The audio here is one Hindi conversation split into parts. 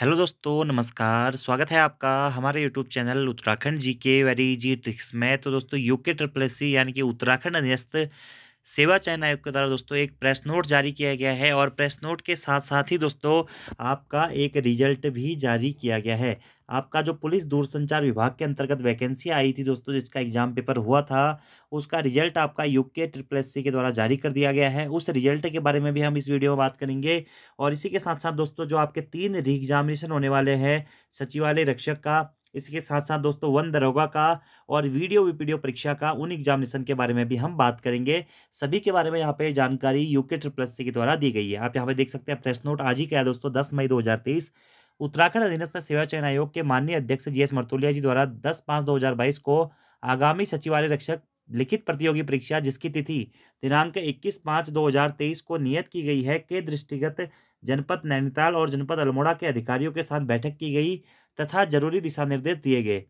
हेलो दोस्तों नमस्कार स्वागत है आपका हमारे यूट्यूब चैनल उत्तराखंड जी के वेरी जी ट्रिक्स में तो दोस्तों यूके ट्रिपल सी यानी कि उत्तराखंड अधीनस्थ सेवा चयन आयोग के द्वारा दोस्तों एक प्रेस नोट जारी किया गया है और प्रेस नोट के साथ साथ ही दोस्तों आपका एक रिजल्ट भी जारी किया गया है आपका जो पुलिस दूरसंचार विभाग के अंतर्गत वैकेंसी आई थी दोस्तों जिसका एग्जाम पेपर हुआ था उसका रिजल्ट आपका यूके ट्रिपल एस के द्वारा जारी कर दिया गया है उस रिजल्ट के बारे में भी हम इस वीडियो में बात करेंगे और इसी के साथ साथ दोस्तों जो आपके तीन री एग्जामिनेशन होने वाले हैं सचिवालय रक्षक का इसके साथ साथ दोस्तों वन दरोगा का और वीडियो विपीडियो परीक्षा का उन एग्जामिनेशन के बारे में भी हम बात करेंगे सभी के बारे में यहाँ पे जानकारी यूके ट्रिपल सी के द्वारा दी गई है आप यहाँ पे देख सकते हैं प्रेस नोट आज ही क्या है दोस्तों दस मई दो उत्तराखंड अधीनस्थ सेवा चयन आयोग के माननीय अध्यक्ष जी एस मर्तुलिया जी द्वारा दस पाँच दो हज़ार बाईस को आगामी सचिवालय रक्षक लिखित प्रतियोगी परीक्षा जिसकी तिथि दिनांक 21 पाँच 2023 को नियत की गई है के दृष्टिगत जनपद नैनीताल और जनपद अल्मोड़ा के अधिकारियों के साथ बैठक की गई तथा जरूरी दिशा निर्देश दिए गए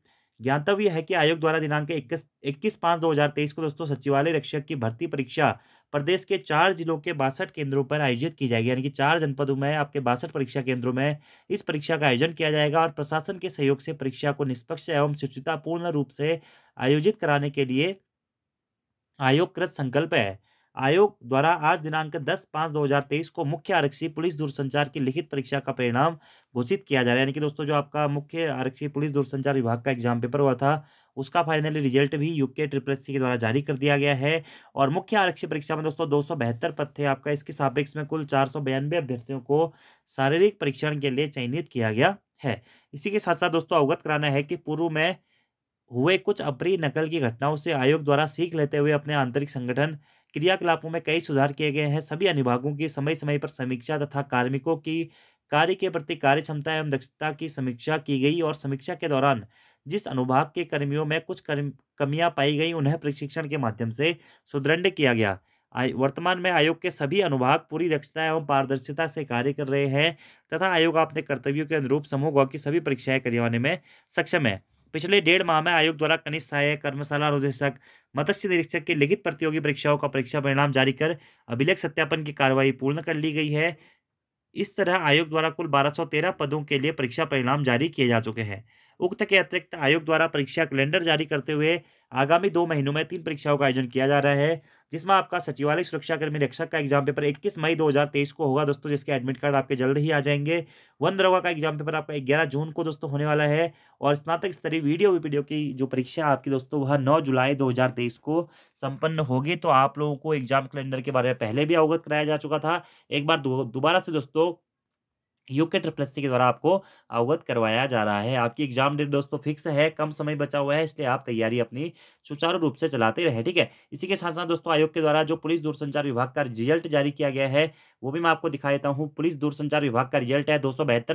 ज्ञातव्य है कि आयोग द्वारा दिनांक इक्कीस इक्कीस पाँच दो हजार तेईस को दोस्तों सचिवालय रक्षक की भर्ती परीक्षा प्रदेश के चार जिलों के बासठ केंद्रों पर आयोजित की जाएगी यानी कि चार जनपदों में आपके बासठ परीक्षा केंद्रों में इस परीक्षा का आयोजन किया जाएगा और प्रशासन के सहयोग से परीक्षा को निष्पक्ष एवं शुचितापूर्ण रूप से आयोजित कराने के लिए आयोग कृत संकल्प है आयोग द्वारा आज दिनांक 10 पाँच 2023 को मुख्य आरक्षी पुलिस दूरसंचार की लिखित परीक्षा का परिणाम घोषित किया जा रहा है यानी कि दोस्तों जो आपका मुख्य आरक्षी पुलिस दूरसंचार विभाग का एग्जाम पेपर हुआ था उसका फाइनली रिजल्ट भी यूके ट्रिपल एस के द्वारा जारी कर दिया गया है और मुख्य आरक्षी परीक्षा में दोस्तों दो पद थे आपका इसके सापेक्ष में कुल चार अभ्यर्थियों को शारीरिक परीक्षण के लिए चयनित किया गया है इसी के साथ साथ दोस्तों अवगत कराना है कि पूर्व में हुए कुछ अप्रिय नकल की घटनाओं से आयोग द्वारा सीख लेते हुए अपने आंतरिक संगठन क्रियाकलापों में कई सुधार किए गए हैं सभी अनुभागों की समय समय पर समीक्षा तथा कार्मिकों की कार्य के प्रति कार्य क्षमता एवं दक्षता की समीक्षा की गई और समीक्षा के दौरान जिस अनुभाग के कर्मियों में कुछ कमियां पाई गई उन्हें प्रशिक्षण के माध्यम से सुदृढ़ किया गया वर्तमान में आयोग के सभी अनुभाग पूरी दक्षता एवं पारदर्शिता से कार्य कर रहे हैं तथा आयोग अपने कर्तव्यों के अनुरूप समूह की सभी परीक्षाएं करवाने में सक्षम है पिछले डेढ़ माह में आयोग द्वारा कनिष्ठ सहायक कर्मशाला निदेशक मत्स्य निरीक्षक के लिखित प्रतियोगी परीक्षाओं का परीक्षा परिणाम जारी कर अभिलेख सत्यापन की कार्रवाई पूर्ण कर ली गई है इस तरह आयोग द्वारा कुल 1213 पदों के लिए परीक्षा परिणाम जारी किए जा चुके हैं उक्त के अतिरिक्त आयोग द्वारा परीक्षा कैलेंडर जारी करते हुए आगामी दो महीनों में तीन परीक्षाओं का आयोजन किया जा रहा है जिसमें आपका सचिवालय सुरक्षाकर्मी रक्षक का एग्जाम पेपर 21 मई 2023 को होगा दोस्तों जिसके एडमिट कार्ड आपके जल्द ही आ जाएंगे वन दरोगा का एग्जाम पेपर आपका 11 जून को दोस्तों होने वाला है और स्नातक स्तरीय वीडियो वीडियो की जो परीक्षा आपकी दोस्तों वह 9 जुलाई 2023 को संपन्न होगी तो आप लोगों को एग्जाम कैलेंडर के बारे में पहले भी अवगत कराया जा चुका था एक बार दोबारा से दोस्तों यूके ट्रिपल के द्वारा आपको अवगत करवाया जा रहा है आपकी एग्जाम डेट दोस्तों फिक्स है कम समय बचा हुआ है इसलिए आप तैयारी अपनी सुचारू रूप से चलाते रहे ठीक है इसी के साथ साथ दोस्तों आयोग के द्वारा जो पुलिस दूरसंचार विभाग का रिजल्ट जारी किया गया है वो भी मैं आपको दिखा देता हूँ पुलिस दूरसंचार विभाग का रिजल्ट है दो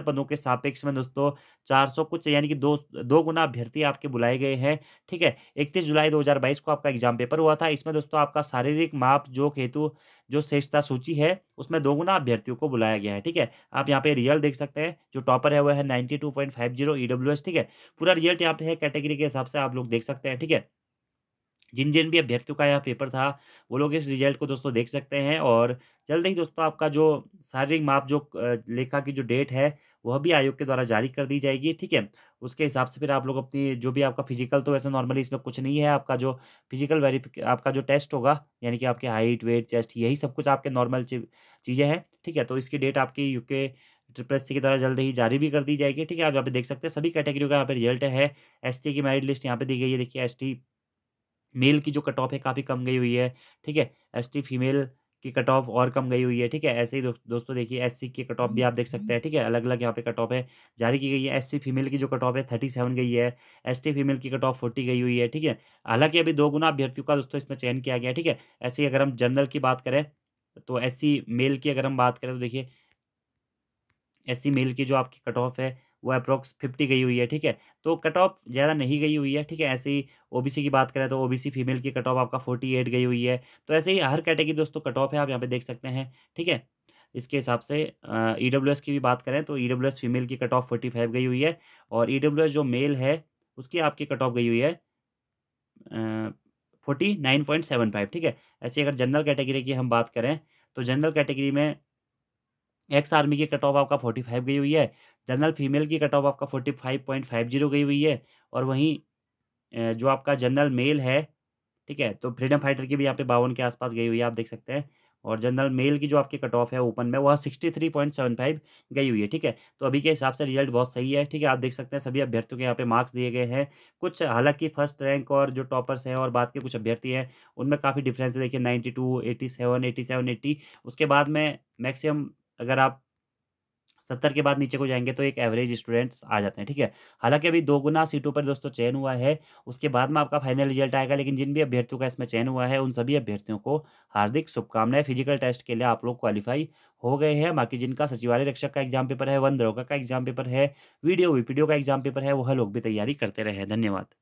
पदों के सापेक्ष में दोस्तों चार कुछ यानी कि दो दो गुना अभ्यर्थी आपके बुलाए गए हैं ठीक है इकतीस जुलाई दो को आपका एग्जाम पेपर हुआ था इसमें दोस्तों आपका शारीरिक माप जो हेतु जो श्रेष्ठता सूची है उसमें दो गुना अभ्यर्थियों को बुलाया गया है ठीक है आप यहाँ पे रिजल्ट देख सकते हैं जो टॉपर है वो है ninety two point five zero EW S ठीक है पूरा रिजल्ट यहाँ पे है कैटेगरी के हिसाब से आप लोग देख सकते हैं ठीक है जिन जिन भी अभ्यर्थियों का यह पेपर था वो लोग इस रिजल्ट को दोस्तों देख सकते हैं और जल्द ही दोस्तों आपका जो शारीरिक माप जो लेखा की जो डेट है वह भी आयोग के द्वारा जारी कर दी जाएगी ठीक है उसके हिसाब से फिर आप लोग अपनी जो भी आपका फिजिकल तो वैसे नॉर्मली इसमें कुछ नहीं है आपका जो फिजिकल वेरिफिक आपका जो टेस्ट होगा यानी कि आपके हाइट वेट चेस्ट यही सब कुछ आपके नॉर्मल चीज़ें हैं ठीक है तो इसकी डेट आपकी यूके सी के द्वारा जल्द ही जारी भी कर दी जाएगी ठीक है आप यहाँ पे देख सकते हैं सभी कैटेगरी का यहाँ पे रिजल्ट है एस की मेरिट लिस्ट यहाँ पे दी गई है देखिए एस मेल की जो कट ऑफ है काफ़ी कम गई हुई है ठीक है एस फीमेल की कट ऑफ और कम गई हुई है ठीक है ऐसे ही दो, दोस्तों देखिए एस सी की कट ऑफ भी आप देख सकते हैं हम्म। ठीक है अलग अलग यहाँ पे कट ऑफ है जारी की गई है एस सी फीमेल की जो कट ऑफ है थर्टी सेवन गई है एस टी फीमेल की कट ऑफ फोर्टी गई हुई है ठीक है हालांकि अभी दो गुना अभ्यर्थियों का दोस्तों इसमें चयन किया गया ठीक है ऐसे ही अगर हम जनरल की बात करें तो एस मेल की अगर हम बात करें तो देखिए एस मेल की जो आपकी कट ऑफ है वो अप्रोक्स फिफ्टी गई हुई है ठीक है तो कट ऑफ ज़्यादा नहीं गई हुई है ठीक है ऐसे ही ओबीसी की बात करें तो ओबीसी फीमेल की कट ऑफ आपका फोर्टी एट गई हुई है तो ऐसे ही हर कैटेगरी दोस्तों कट ऑफ है आप यहाँ पे देख सकते हैं ठीक है इसके हिसाब से ई डब्ल्यू एस की भी बात करें तो ई एस फीमेल की कट ऑफ फोर्टी फाइव गई हुई है और ई डब्ल्यू एस जो मेल है उसकी आपकी कट ऑफ गई हुई है forty nine point seven five ठीक है ऐसे अगर जनरल कैटेगरी की हम बात करें तो जनरल कैटेगरी में एक्स आर्मी की कट ऑफ आपका फोर्टी फाइव गई हुई है जनरल फीमेल की कट ऑफ आपका forty five point five zero गई हुई है और वहीं जो आपका जनरल मेल है ठीक है तो फ्रीडम फाइटर की भी यहाँ पे बावन के आसपास गई हुई है आप देख सकते हैं और जनरल मेल की जो आपकी कट ऑफ है ओपन में वह sixty three point seven five गई हुई है ठीक है तो अभी के हिसाब से रिजल्ट बहुत सही है ठीक है आप देख सकते हैं सभी अभ्यर्थियों के यहाँ पे मार्क्स दिए गए हैं कुछ हालांकि फर्स्ट रैंक और जो टॉपर्स हैं और बाद के कुछ अभ्यर्थी हैं उनमें काफ़ी डिफरेंस है देखिए ninety two eighty seven eighty seven eighty उसके बाद में मैक्सिमम अगर आप सत्तर के बाद नीचे को जाएंगे तो एक एवरेज स्टूडेंट्स आ जाते हैं ठीक है हालांकि अभी दो गुना सीटों पर दोस्तों चयन हुआ है उसके बाद में आपका फाइनल रिजल्ट आएगा लेकिन जिन भी अभ्यर्थियों का इसमें चयन हुआ है उन सभी अभ्यर्थियों को हार्दिक शुभकामनाएं फिजिकल टेस्ट के लिए आप लोग क्वालिफाई हो गए हैं बाकी जिनका सचिवालय रक्षक का एग्जाम पेपर है वन का एग्जाम पेपर है वीडियो वीपीडियो का एग्जाम पेपर है वह लोग भी तैयारी करते रहे धन्यवाद